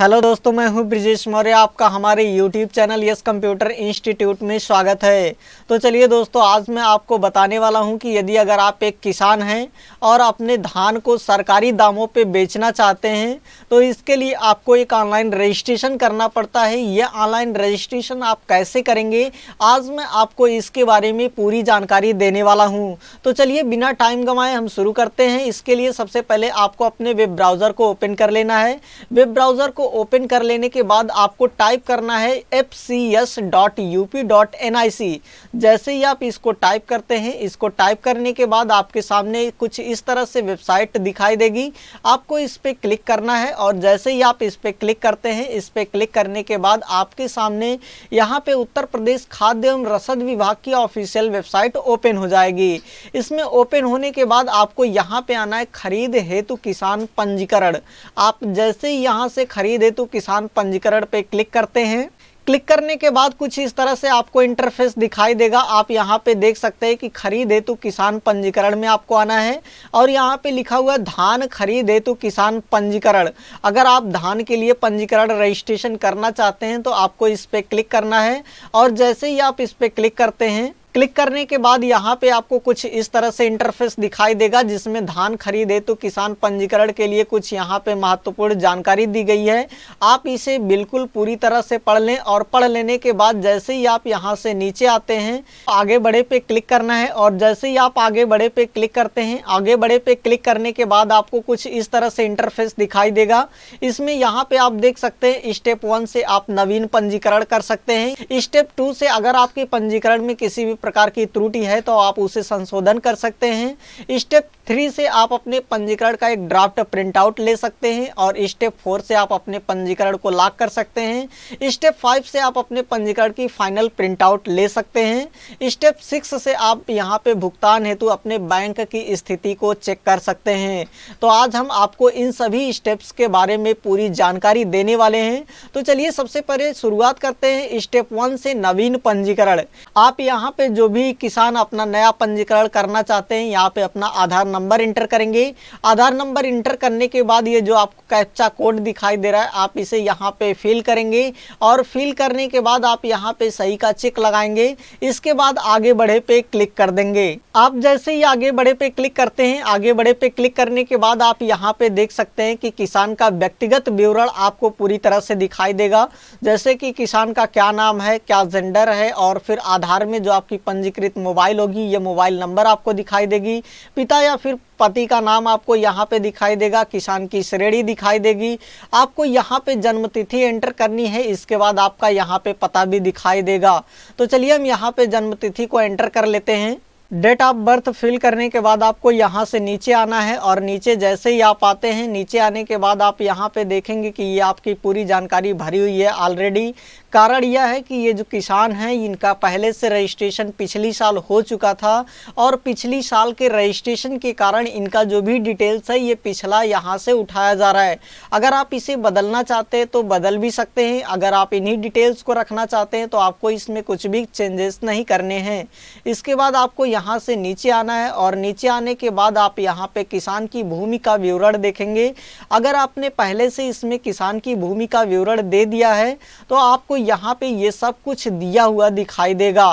hello दोस्तों मैं हूं ब्रिजेश मौर्य आपका हमारे YouTube channel yes computer institute में स्वागत है तो चलिए दोस्तों आज मैं आपको बताने वाला हूं कि यदि अगर आप एक किसान हैं और अपने धान को सरकारी दामों पे बेचना चाहते हैं तो इसके लिए आपको एक ऑनलाइन रजिस्ट्रेशन करना पड़ता है यह ऑनलाइन रजिस्ट्रेशन आप कैसे करेंगे आज मैं आपको इसके बारे में पूरी जानकारी देने वाला हूँ तो चलिए बिना टाइम गंवाए हम शुरू करते हैं इसके लिए सबसे पहले आपको अपने वेब ब्राउज़र को ओपन कर लेना है वेब ब्राउज़र को ओपन कर लेने के बाद आपको टाइप करना है F C S dot U P dot N I C जैसे ही आप इसको टाइप करते हैं इसको टाइप करने के बाद आपके सामने कुछ इस तरह से वेबसाइट दिखाई देगी आपको इस पर क्लिक करना है और जैसे ही आप इस पर क्लिक करते हैं इस पर क्लिक करने के बाद आपके सामने यहाँ पे उत्तर प्रदेश खाद्य एवं रसद विभाग की ऑफिशियल वेबसाइट ओपन हो जाएगी इसमें ओपन होने के बाद आपको यहाँ पे आना है खरीद हेतु किसान पंजीकरण आप जैसे ही यहाँ से खरीद सीधे तो किसान पंजीकरण पे क्लिक करते हैं क्लिक करने के बाद कुछ इस तरह से आपको इंटरफेस दिखाई देगा आप यहाँ पे देख सकते हैं कि खरीद हेतु किसान पंजीकरण में आपको आना है और यहाँ पे लिखा हुआ है धान खरीद हेतु किसान पंजीकरण अगर आप धान के लिए पंजीकरण रजिस्ट्रेशन करना चाहते हैं तो आपको इस पर क्लिक करना है और जैसे ही आप इस पर क्लिक करते हैं क्लिक करने के बाद यहाँ पे आपको कुछ इस तरह से इंटरफेस दिखाई देगा जिसमें धान खरीदे तो किसान पंजीकरण के लिए कुछ यहाँ पे महत्वपूर्ण जानकारी दी गई है आप इसे बिल्कुल पूरी तरह से पढ़ लें और पढ़ लेने के बाद जैसे ही आप यहाँ से नीचे आते हैं आगे बढ़े पे क्लिक करना है और जैसे ही आप आगे बढ़े पे क्लिक करते हैं आगे बढ़े पे क्लिक करने के बाद आपको कुछ इस तरह से इंटरफेस दिखाई देगा इसमें यहाँ पे आप देख सकते हैं स्टेप वन से आप नवीन पंजीकरण कर सकते हैं स्टेप टू से अगर आपके पंजीकरण में किसी भी प्रकार की त्रुटि है तो आप उसे संशोधन कर सकते हैं स्टेप थ्री से आप अपने पंजीकरण का एक ड्राफ्ट प्रिंट आउट ले सकते हैं और स्टेप फोर से आप अपने पंजीकरण को लॉक कर सकते हैं स्टेप फाइव से आप अपने पंजीकरण की फाइनल प्रिंट आउट ले सकते हैं स्टेप सिक्स से आप यहाँ पे भुगतान हेतु अपने बैंक की स्थिति को चेक कर सकते हैं तो आज हम आपको इन सभी स्टेप्स के बारे में पूरी जानकारी देने वाले हैं तो चलिए सबसे पहले शुरुआत करते हैं स्टेप वन से नवीन पंजीकरण आप यहाँ पे जो भी किसान अपना नया पंजीकरण करना चाहते हैं यहाँ पे अपना आधार नंबर नंबर इंटर करेंगे आधार नंबर इंटर करने के बाद ये जो आपको कैप्चा कोड दिखाई दे रहा है आप इसे यहाँ पे फिल करेंगे और फिल करने के बाद आप यहाँ पे सही का चेक लगाएंगे इसके बाद आगे बढ़े पे क्लिक कर देंगे आप जैसे ही आगे बढ़े पे क्लिक करते हैं आगे बढ़े पे क्लिक करने के बाद आप यहाँ पे देख सकते हैं कि किसान का व्यक्तिगत विवरण आपको पूरी तरह से दिखाई देगा जैसे कि किसान का क्या नाम है क्या जेंडर है और फिर आधार में जो आपकी पंजीकृत मोबाइल होगी ये मोबाइल नंबर आपको दिखाई देगी पिता या फिर फिर पति का नाम आपको यहाँ पे दिखाई देगा किसान की श्रेणी दिखाई देगी आपको यहाँ पे जन्मतिथि एंटर करनी है इसके बाद आपका यहाँ पे पता भी दिखाई देगा तो चलिए हम यहाँ पे जन्मतिथि को एंटर कर लेते हैं डेट ऑफ बर्थ फिल करने के बाद आपको यहाँ से नीचे आना है और नीचे जैसे ही आप आते हैं नीचे आने के बाद आप यहाँ पे देखेंगे कि ये आपकी पूरी जानकारी भरी हुई है ऑलरेडी कारण यह है कि ये जो किसान हैं इनका पहले से रजिस्ट्रेशन पिछली साल हो चुका था और पिछली साल के रजिस्ट्रेशन के कारण इनका जो भी डिटेल्स है ये पिछला यहाँ से उठाया जा रहा है अगर आप इसे बदलना चाहते हैं तो बदल भी सकते हैं अगर आप इन्हीं डिटेल्स को रखना चाहते हैं तो आपको इसमें कुछ भी चेंजेस नहीं करने हैं इसके बाद आपको यहाँ से नीचे आना है और नीचे आने के बाद आप यहाँ पे किसान की भूमि का विवरण देखेंगे अगर आपने पहले से इसमें किसान की भूमि का विवरण दे दिया है तो आपको यहाँ पे ये सब कुछ दिया हुआ दिखाई देगा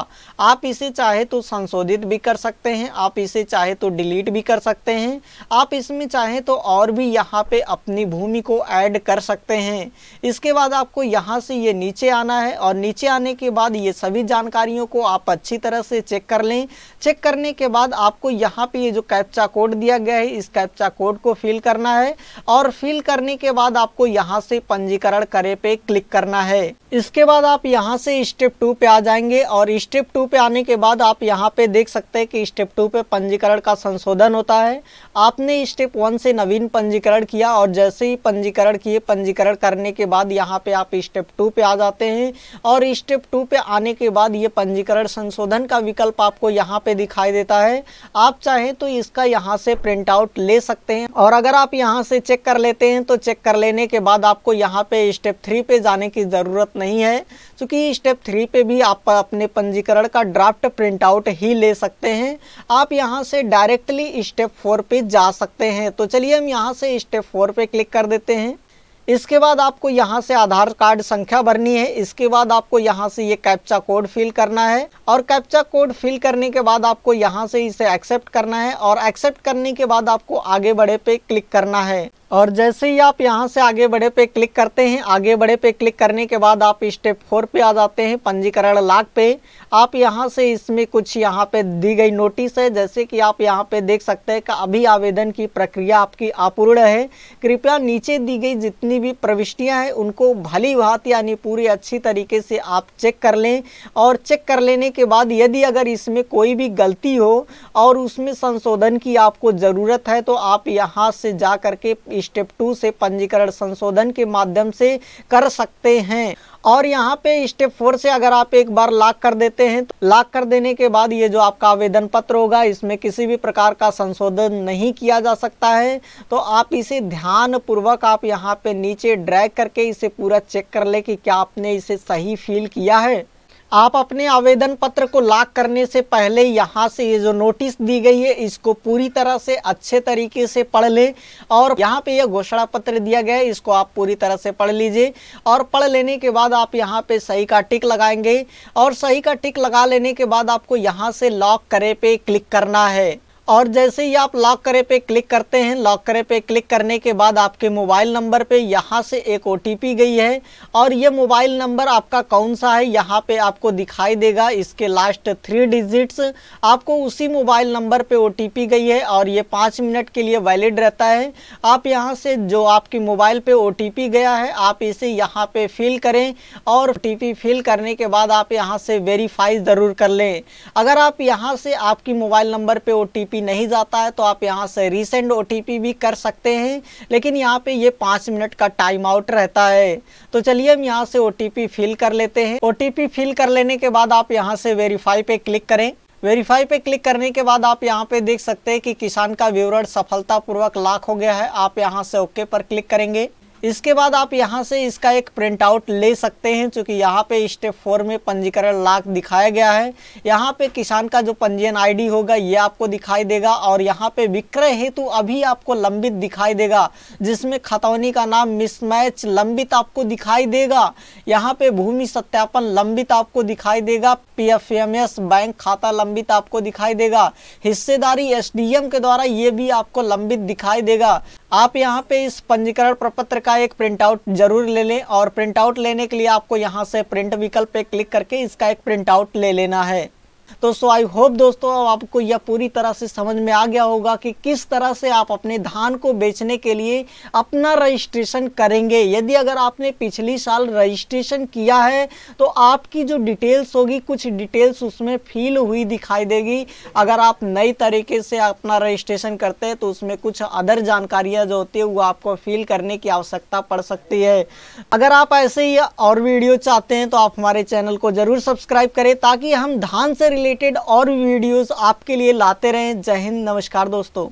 आप इसे चाहे तो संशोधित भी कर सकते हैं आप इसे चाहे तो डिलीट भी कर सकते हैं आप इसमें चाहे तो और भी यहाँ पे अपनी भूमि को ऐड कर सकते हैं इसके बाद आपको यहाँ से ये नीचे आना है और नीचे आने के बाद ये सभी जानकारियों को आप अच्छी तरह से चेक कर लें चेक क्लिक करने के बाद आपको यहाँ पे ये जो कैप्चा कोड दिया गया है इस कैप्चा कोड को फिल करना है और फिल करने के बाद आपको यहाँ से पंजीकरण करे पे क्लिक करना है इसके बाद आप यहाँ से स्टेप टू पे आ जाएंगे और स्टेप टू पे आने के बाद आप यहाँ पे देख सकते हैं कि स्टेप टू पे पंजीकरण का संशोधन होता है आपने स्टेप वन से नवीन पंजीकरण किया और जैसे ही पंजीकरण किए पंजीकरण करने के बाद यहाँ पे आप स्टेप टू पे आ जाते हैं और स्टेप टू पे आने के बाद ये पंजीकरण संशोधन का विकल्प आपको यहाँ पे दिख दिखाई देता है आप चाहें तो इसका यहाँ से प्रिंट आउट ले सकते हैं और अगर आप यहाँ से चेक कर लेते हैं तो चेक कर लेने के बाद आपको यहाँ पे स्टेप थ्री पे जाने की ज़रूरत नहीं है क्योंकि स्टेप थ्री पे भी आप अपने पंजीकरण का ड्राफ्ट प्रिंट आउट ही ले सकते हैं आप यहाँ से डायरेक्टली स्टेप फोर पे जा सकते हैं तो चलिए हम यहाँ से स्टेप फोर पे क्लिक कर देते हैं इसके बाद आपको यहाँ से आधार कार्ड संख्या भरनी है इसके बाद आपको यहाँ से ये कैप्चा कोड फिल करना है और कैप्चा कोड फिल करने के बाद आपको यहाँ से इसे एक्सेप्ट करना है और एक्सेप्ट करने के बाद आपको आगे बढ़े पे क्लिक करना है और जैसे ही आप यहाँ से आगे बढ़े पे क्लिक करते हैं आगे बढ़े पे क्लिक करने के बाद आप स्टेप फोर पे आ जाते हैं पंजीकरण लाग पे आप यहाँ से इसमें कुछ यहाँ पे दी गई नोटिस है जैसे कि आप यहाँ पे देख सकते हैं कि अभी आवेदन की प्रक्रिया आपकी अपूर्ण है कृपया नीचे दी गई जितनी जितनी भी प्रविष्टियां हैं उनको भली भात यानी पूरी अच्छी तरीके से आप चेक कर लें और चेक कर लेने के बाद यदि अगर इसमें कोई भी गलती हो और उसमें संशोधन की आपको ज़रूरत है तो आप यहाँ से जा करके स्टेप टू से पंजीकरण संशोधन के माध्यम से कर सकते हैं और यहाँ पे स्टेप फोर से अगर आप एक बार लॉक कर देते हैं तो लॉक कर देने के बाद ये जो आपका आवेदन पत्र होगा इसमें किसी भी प्रकार का संशोधन नहीं किया जा सकता है तो आप इसे ध्यानपूर्वक आप यहाँ पे नीचे ड्रैग करके इसे पूरा चेक कर ले कि क्या आपने इसे सही फील किया है आप अपने आवेदन पत्र को लॉक करने से पहले यहाँ से ये जो नोटिस दी गई है इसको पूरी तरह से अच्छे तरीके से पढ़ लें और यहाँ पे यह घोषणा पत्र दिया गया है इसको आप पूरी तरह से पढ़ लीजिए और पढ़ लेने के बाद आप यहाँ पे सही का टिक लगाएंगे और सही का टिक लगा लेने के बाद आपको यहाँ से लॉक करे पे क्लिक करना है और जैसे ही आप लॉक करे पे क्लिक करते हैं लॉक करे पे क्लिक करने के बाद आपके मोबाइल नंबर पे यहाँ से एक ओ गई है और ये मोबाइल नंबर आपका कौन सा है यहाँ पे आपको दिखाई देगा इसके लास्ट थ्री डिजिट्स आपको उसी मोबाइल नंबर पे ओ गई है और ये पाँच मिनट के लिए वैलिड रहता है आप यहाँ से जो आपकी मोबाइल पर ओ गया है आप इसे यहाँ पर फिल करें और ओ फिल करने के बाद आप यहाँ से वेरीफाई ज़रूर कर लें अगर आप यहाँ से आपकी मोबाइल नंबर पर ओ नहीं जाता है तो आप यहाँ से रिसेंट ओ भी कर सकते हैं लेकिन यहाँ पे ये पाँच मिनट का टाइम आउट रहता है तो चलिए हम यहाँ से ओ फिल कर लेते हैं ओ फिल कर लेने के बाद आप यहाँ से वेरीफाई पे क्लिक करें वेरीफाई पे क्लिक करने के बाद आप यहाँ पे देख सकते हैं कि किसान का विवरण सफलतापूर्वक लाख हो गया है आप यहाँ से ओके पर क्लिक करेंगे इसके बाद आप यहाँ से इसका एक प्रिंट आउट ले सकते हैं क्योंकि यहाँ पे स्टेप फोर में पंजीकरण लाख दिखाया गया है यहाँ पे किसान का जो पंजीयन आईडी होगा ये आपको दिखाई देगा और यहाँ पे विक्रय हेतु अभी आपको लंबित दिखाई देगा जिसमें खतौनी का नाम मिसमैच लंबित आपको दिखाई देगा यहाँ पे भूमि सत्यापन लंबित आपको दिखाई देगा पी बैंक खाता लंबित आपको दिखाई देगा हिस्सेदारी एस के द्वारा ये भी आपको लंबित दिखाई देगा आप यहाँ पे इस पंजीकरण प्रपत्र का एक प्रिंटआउट जरूर ले लें और प्रिंटआउट लेने के लिए आपको यहाँ से प्रिंट विकल्प पे क्लिक करके इसका एक प्रिंटआउट ले लेना है तो सो आई होप दोस्तों अब आपको यह पूरी तरह से समझ में आ गया होगा कि किस तरह से आप अपने धान को बेचने के लिए अपना रजिस्ट्रेशन करेंगे यदि अगर आपने पिछली साल रजिस्ट्रेशन किया है तो आपकी जो डिटेल्स होगी कुछ डिटेल्स उसमें फील हुई दिखाई देगी अगर आप नई तरीके से अपना रजिस्ट्रेशन करते हैं तो उसमें कुछ अदर जानकारियाँ जो होती है वो आपको फील करने की आवश्यकता पड़ सकती है अगर आप ऐसे ही और वीडियो चाहते हैं तो आप हमारे चैनल को जरूर सब्सक्राइब करें ताकि हम धान से रिलेटेड रिलेटेड और वीडियोस आपके लिए लाते रहें जय हिंद नमस्कार दोस्तों